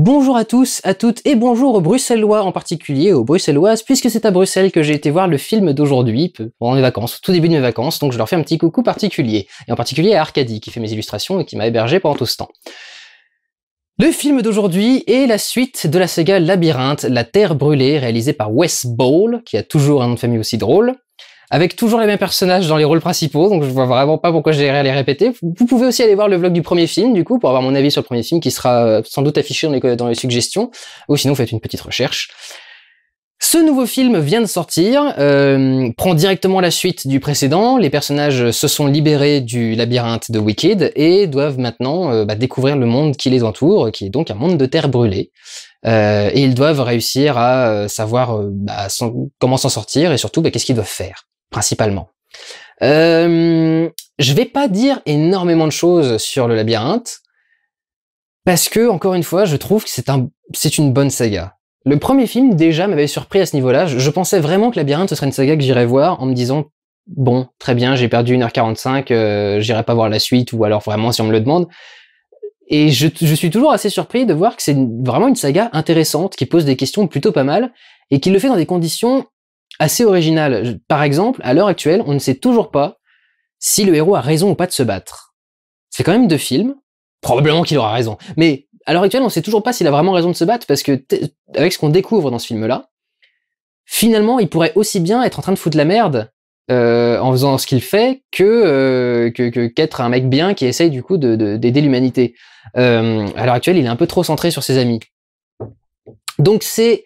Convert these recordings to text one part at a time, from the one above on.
Bonjour à tous, à toutes et bonjour aux Bruxellois en particulier, aux Bruxelloises, puisque c'est à Bruxelles que j'ai été voir le film d'aujourd'hui, pendant mes vacances, au tout début de mes vacances, donc je leur fais un petit coucou particulier, et en particulier à Arcadie qui fait mes illustrations et qui m'a hébergé pendant tout ce temps. Le film d'aujourd'hui est la suite de la saga Labyrinthe, La Terre Brûlée, réalisée par Wes Ball, qui a toujours un nom de famille aussi drôle, avec toujours les mêmes personnages dans les rôles principaux, donc je vois vraiment pas pourquoi j'ai à les répéter. Vous pouvez aussi aller voir le vlog du premier film, du coup, pour avoir mon avis sur le premier film, qui sera euh, sans doute affiché dans les, suggestions, ou sinon faites une petite recherche. Ce nouveau film vient de sortir, euh, prend directement la suite du précédent, les personnages se sont libérés du labyrinthe de Wicked et doivent maintenant euh, bah, découvrir le monde qui les entoure, qui est donc un monde de terre brûlée. Euh, et ils doivent réussir à savoir bah, comment s'en sortir et surtout bah, qu'est-ce qu'ils doivent faire principalement. Euh, je vais pas dire énormément de choses sur le labyrinthe parce que encore une fois, je trouve que c'est un, c'est une bonne saga. Le premier film déjà m'avait surpris à ce niveau-là. Je, pensais vraiment que Le Labyrinthe ce serait une saga que j'irais voir en me disant bon, très bien, j'ai perdu 1h45, euh, j'irai pas voir la suite ou alors vraiment si on me le demande. Et je, je suis toujours assez surpris de voir que c'est vraiment une saga intéressante qui pose des questions plutôt pas mal et qui le fait dans des conditions assez original. Par exemple, à l'heure actuelle, on ne sait toujours pas si le héros a raison ou pas de se battre. C'est quand même deux films. Probablement qu'il aura raison. Mais à l'heure actuelle, on ne sait toujours pas s'il a vraiment raison de se battre parce que, avec ce qu'on découvre dans ce film-là, finalement, il pourrait aussi bien être en train de foutre la merde euh, en faisant ce qu'il fait que euh, qu'être que, un mec bien qui essaye du coup d'aider de, l'humanité. Euh, à l'heure actuelle, il est un peu trop centré sur ses amis. Donc c'est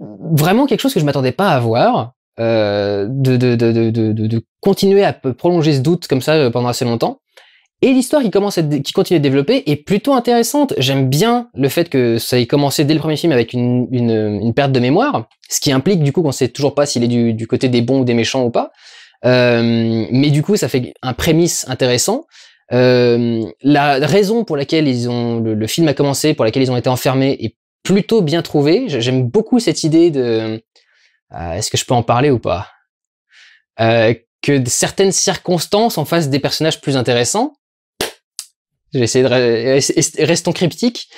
vraiment quelque chose que je m'attendais pas à voir, euh, de, de, continuer à prolonger ce doute comme ça euh, pendant assez longtemps. Et l'histoire qui commence, à, qui continue de développer est plutôt intéressante. J'aime bien le fait que ça ait commencé dès le premier film avec une, perte de mémoire, ce qui implique du coup qu'on sait toujours pas s'il est du, côté des bons ou des méchants ou pas. Euh, mais du coup, ça fait un prémisse intéressant. la raison pour laquelle ils ont le, film a commencé, pour laquelle ils ont été enfermés, est plutôt bien trouvé. J'aime beaucoup cette idée de... Euh, est-ce que je peux en parler ou pas euh, Que certaines circonstances en fassent des personnages plus intéressants. J'ai de... Restons cryptiques.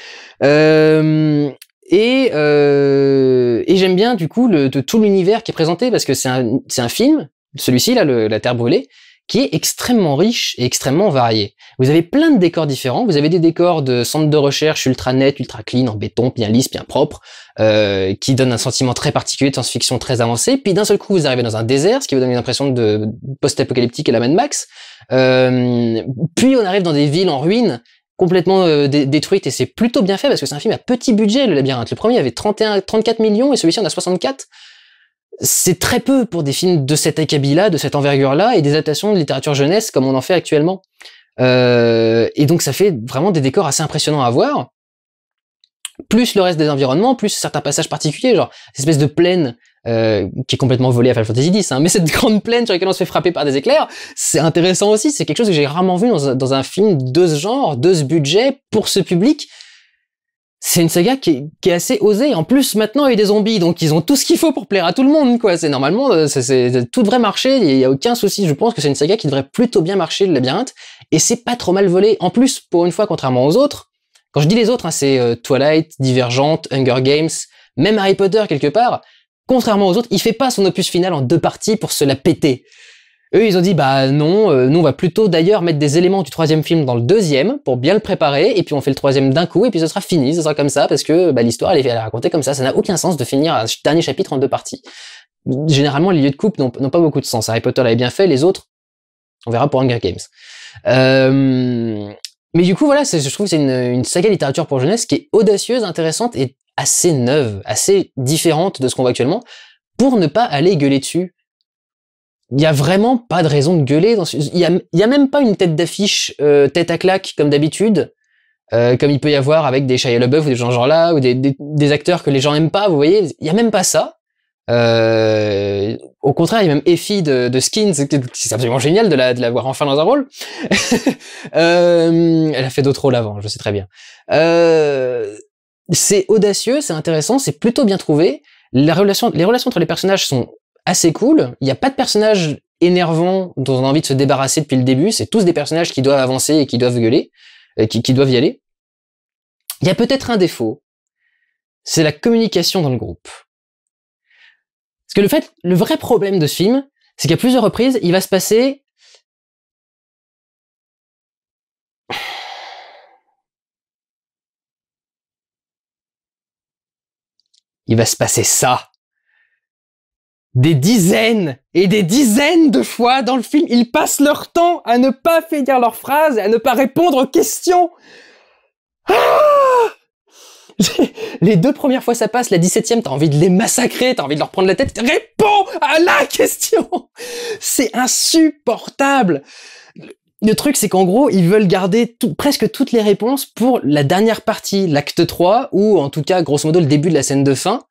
Euh, et, j'aime bien du coup de tout l'univers qui est présenté parce que c'est un, un film, celui-ci là, la Terre brûlée, qui est extrêmement riche et extrêmement varié. Vous avez plein de décors différents. Vous avez des décors de centres de recherche ultra net, ultra clean, en béton, bien lisse, bien propre, euh, qui donnent un sentiment très particulier de science-fiction très avancée, Puis d'un seul coup, vous arrivez dans un désert, ce qui vous donne une impression de post-apocalyptique et la Mad Max. Euh, puis on arrive dans des villes en ruine complètement euh, détruites, et c'est plutôt bien fait parce que c'est un film à petit budget le labyrinthe. Le premier avait 31 34 millions et celui-ci en a 64 c'est très peu pour des films de cet acabit-là, de cette envergure-là, et des adaptations de littérature jeunesse comme on en fait actuellement. Euh, et donc ça fait vraiment des décors assez impressionnants à voir, plus le reste des environnements, plus certains passages particuliers, genre cette espèce de plaine euh, qui est complètement volée à Final Fantasy X, hein, mais cette grande plaine sur laquelle on se fait frapper par des éclairs, c'est intéressant aussi, c'est quelque chose que j'ai rarement vu dans un film de ce genre, de ce budget, pour ce public, c'est une saga qui est, assez osée. En plus, maintenant, il y a des zombies, donc ils ont tout ce qu'il faut pour plaire à tout le monde, quoi. C'est normalement, euh, c'est tout devrait marcher, il y a aucun souci. Je pense que c'est une saga qui devrait plutôt bien marcher, le labyrinthe, et c'est pas trop mal volé. En plus, pour une fois, contrairement aux autres, quand je dis les autres, hein, c'est euh, Twilight, Divergente, Hunger Games, même Harry Potter quelque part. Contrairement aux autres, il fait pas son opus final en deux parties pour se la péter. Eux, ils ont dit, bah non, euh, nous on va plutôt d'ailleurs mettre des éléments du troisième film dans le deuxième pour bien le préparer, et puis on fait le troisième d'un coup, et puis ce sera fini, ce sera comme ça, parce que bah, l'histoire, elle est racontée comme ça, ça n'a aucun sens de finir un dernier chapitre en deux parties. Généralement, les lieux de coupe n'ont pas beaucoup de sens. Harry Potter l'avait bien fait, les autres, on verra pour Hunger Games. Euh, mais du coup, voilà, je trouve que c'est une, une saga littérature pour jeunesse qui est audacieuse, intéressante et assez neuve, assez différente de ce qu'on voit actuellement, pour ne pas aller gueuler dessus il n'y a vraiment pas de raison de gueuler. Dans Il n'y a, même pas une tête d'affiche euh, tête à claque comme d'habitude, euh, comme il peut y avoir avec des Shia LaBeouf ou des gens genre là, ou des, acteurs que les gens aiment pas, vous voyez. Il n'y a même pas ça. Euh, au contraire, il y a même Effie de, de Skins, c'est absolument génial de la, de la voir enfin dans un rôle. Euh, elle a fait d'autres rôles avant, je sais très bien. Euh, c'est audacieux, c'est intéressant, c'est plutôt bien trouvé. La relation, les relations entre les personnages sont assez cool. Il n'y a pas de personnage énervant dont on a envie de se débarrasser depuis le début. C'est tous des personnages qui doivent avancer et qui doivent gueuler, euh, qui, qui doivent y aller. Il y a peut-être un défaut. C'est la communication dans le groupe. Parce que le fait, le vrai problème de ce film, c'est qu'à plusieurs reprises, il va se passer il va se passer ça des dizaines et des dizaines de fois dans le film. Ils passent leur temps à ne pas finir leurs phrases à ne pas répondre aux questions. Ah les deux premières fois ça passe, la 17 e t'as envie de les massacrer, t'as envie de leur prendre la tête. Réponds à la question C'est insupportable le truc, c'est qu'en gros, ils veulent garder presque toutes les réponses pour la dernière partie, l'acte 3, ou en tout cas, grosso modo, le début de la scène de fin,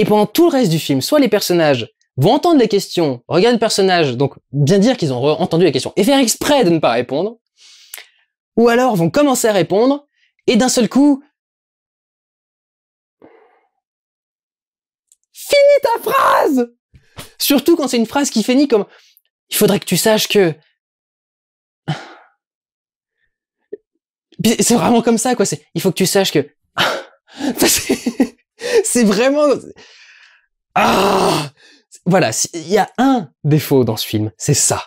et pendant tout le reste du film, soit les personnages vont entendre les questions, regardent le personnage, donc bien dire qu'ils ont entendu la question, et faire exprès de ne pas répondre, ou alors vont commencer à répondre, et d'un seul coup... Fini ta phrase Surtout quand c'est une phrase qui finit comme ⁇ Il faudrait que tu saches que... ⁇ C'est vraiment comme ça, quoi. Il faut que tu saches que... c'est vraiment... Ah Voilà, il y a un défaut dans ce film, c'est ça.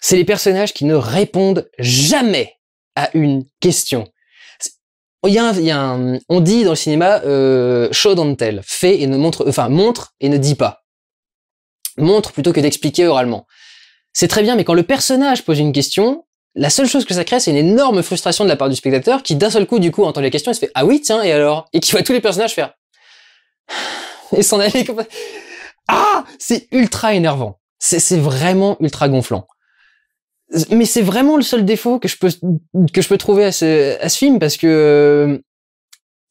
C'est les personnages qui ne répondent jamais à une question. Il y, a un, il y a on dit dans le cinéma, euh, show don't tell, fait et ne montre, enfin montre et ne dit pas, montre plutôt que d'expliquer oralement. C'est très bien, mais quand le personnage pose une question, la seule chose que ça crée, c'est une énorme frustration de la part du spectateur qui d'un seul coup, du coup, entend les questions et se fait ah oui tiens et alors et qui voit tous les personnages faire et s'en aller comme Ah C'est ultra énervant. C'est vraiment ultra gonflant. Mais c'est vraiment le seul défaut que je peux, que je peux trouver à ce, à ce film parce que euh,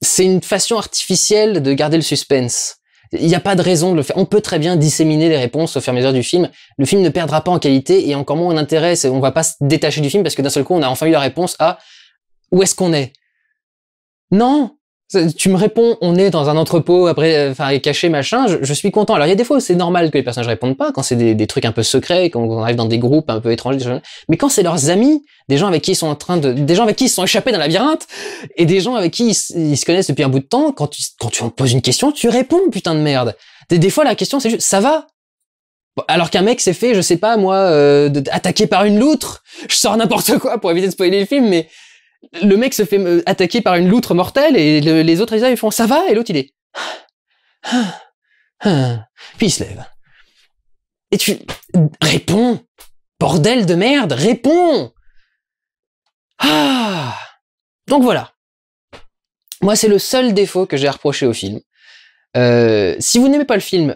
c'est une façon artificielle de garder le suspense. Il n'y a pas de raison de le faire. On peut très bien disséminer les réponses au fur et à mesure du film. Le film ne perdra pas en qualité et encore moins en intérêt. On va pas se détacher du film parce que d'un seul coup, on a enfin eu la réponse à où est-ce qu'on est. Non, tu me réponds, on est dans un entrepôt après, euh, enfin, caché, machin, je, suis content. Alors, il y a des fois c'est normal que les personnages répondent pas, quand c'est des, trucs un peu secrets, quand on arrive dans des groupes un peu étrangers, mais quand c'est leurs amis, des gens avec qui ils sont en train de, des gens avec qui ils sont échappés dans labyrinthe, et des gens avec qui ils, se connaissent depuis un bout de temps, quand tu, quand tu en poses une question, tu réponds, putain de merde. Des, des fois, la question, c'est juste, ça va? Alors qu'un mec s'est fait, je sais pas, moi, euh, attaquer par une loutre, je sors n'importe quoi pour éviter de spoiler le film, mais le mec se fait attaquer par une loutre mortelle et les autres ils font ça va et l'autre il est ah, ah, ah. puis il se lève. Et tu réponds, bordel de merde, réponds. Ah Donc voilà. Moi c'est le seul défaut que j'ai reproché au film. Euh, si vous n'aimez pas le film,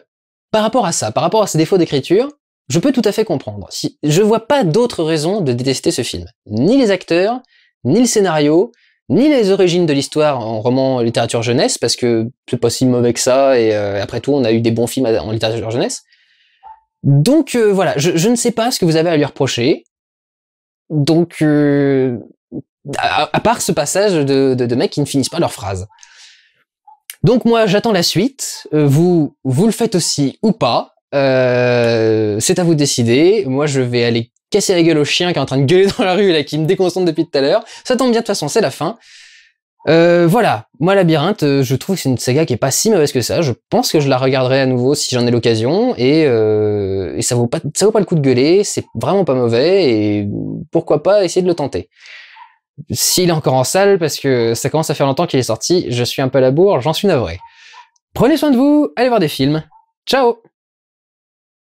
par rapport à ça, par rapport à ces défauts d'écriture, je peux tout à fait comprendre. Si, je vois pas d'autres raisons de détester ce film, ni les acteurs, ni le scénario, ni les origines de l'histoire en roman littérature jeunesse, parce que c'est pas si mauvais que ça, et euh, après tout, on a eu des bons films en littérature jeunesse. Donc euh, voilà, je, ne sais pas ce que vous avez à lui reprocher. Donc, euh, à, part ce passage de, de, mecs qui ne finissent pas leurs phrases. Donc moi, j'attends la suite. Vous, vous le faites aussi ou pas. c'est à vous de décider. Moi, je vais aller casser la gueule au chien qui est en train de gueuler dans la rue là, qui me déconcentre depuis tout à l'heure. Ça tombe bien, de toute façon, c'est la fin. Euh, voilà, moi Labyrinthe, euh, je trouve que c'est une saga qui est pas si mauvaise que ça. Je pense que je la regarderai à nouveau si j'en ai l'occasion euh, et, ça vaut pas ça vaut pas le coup de gueuler. C'est vraiment pas mauvais et pourquoi pas essayer de le tenter. S'il est encore en salle parce que ça commence à faire longtemps qu'il est sorti, je suis un peu à la bourre, j'en suis navré. Prenez soin de vous, allez voir des films. Ciao